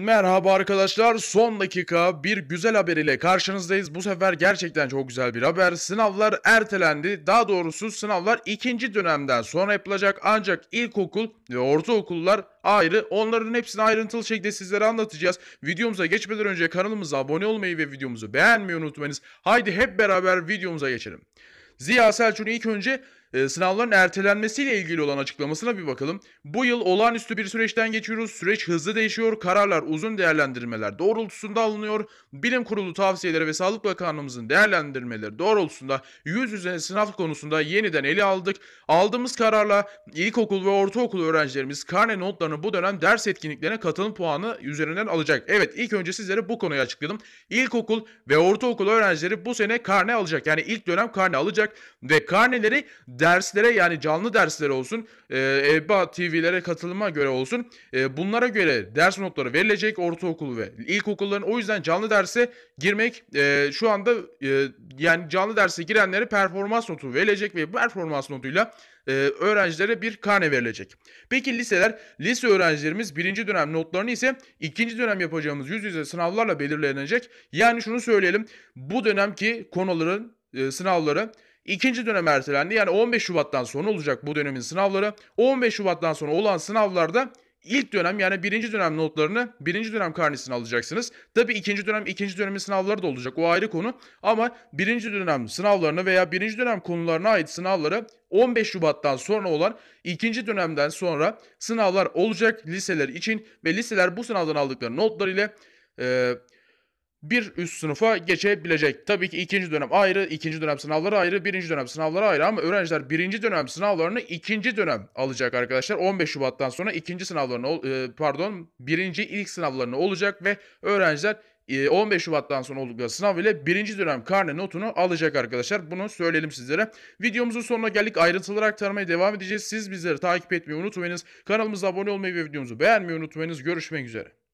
Merhaba arkadaşlar son dakika bir güzel haber ile karşınızdayız. Bu sefer gerçekten çok güzel bir haber. Sınavlar ertelendi. Daha doğrusu sınavlar ikinci dönemden sonra yapılacak ancak ilkokul ve ortaokullar ayrı. Onların hepsini ayrıntılı şekilde sizlere anlatacağız. Videomuza geçmeden önce kanalımıza abone olmayı ve videomuzu beğenmeyi unutmayınız. Haydi hep beraber videomuza geçelim. Ziya Selçuk'un ilk önce ee, sınavların ertelenmesiyle ilgili olan açıklamasına bir bakalım. Bu yıl olağanüstü bir süreçten geçiyoruz. Süreç hızlı değişiyor. Kararlar uzun değerlendirmeler doğrultusunda alınıyor. Bilim kurulu tavsiyeleri ve Sağlık Bakanlığımızın değerlendirmeleri doğrultusunda yüz yüze sınav konusunda yeniden ele aldık. Aldığımız kararla ilkokul ve ortaokul öğrencilerimiz karne notlarını bu dönem ders etkinliklerine katılım puanı üzerinden alacak. Evet ilk önce sizlere bu konuyu açıkladım. İlkokul ve ortaokul öğrencileri bu sene karne alacak. Yani ilk dönem karne alacak ve karneleri derslere yani canlı derslere olsun, e, EBA TV'lere katılıma göre olsun e, bunlara göre ders notları verilecek ortaokul ve ilkokulların o yüzden canlı derse girmek e, şu anda e, yani canlı derse girenlere performans notu verilecek ve performans notuyla e, öğrencilere bir kane verilecek. Peki liseler, lise öğrencilerimiz birinci dönem notlarını ise ikinci dönem yapacağımız yüz yüze sınavlarla belirlenecek. Yani şunu söyleyelim bu dönemki konuların e, sınavları ikinci dönem ertelendi. Yani 15 Şubat'tan sonra olacak bu dönemin sınavları. 15 Şubat'tan sonra olan sınavlarda ilk dönem yani birinci dönem notlarını birinci dönem karnesini alacaksınız. Tabi ikinci dönem ikinci dönemin sınavları da olacak o ayrı konu. Ama birinci dönem sınavlarını veya birinci dönem konularına ait sınavları 15 Şubat'tan sonra olan ikinci dönemden sonra sınavlar olacak liseler için. Ve liseler bu sınavdan aldıkları notlar ile... ee, bir üst sınıfa geçebilecek. Tabii ki ikinci dönem ayrı, ikinci dönem sınavları ayrı, birinci dönem sınavları ayrı ama öğrenciler birinci dönem sınavlarını ikinci dönem alacak arkadaşlar. 15 Şubat'tan sonra ikinci sınavlarını e, pardon birinci ilk sınavlarını olacak ve öğrenciler 15 e, Şubat'tan sonra olduğu sınav ile birinci dönem karne notunu alacak arkadaşlar. Bunu söyleyelim sizlere. Videomuzun sonuna geldik. Ayrıntılı olarak aktarmaya devam edeceğiz. Siz bizleri takip etmeyi unutmayınız. Kanalımıza abone olmayı ve videomuzu beğenmeyi unutmayınız. Görüşmek üzere.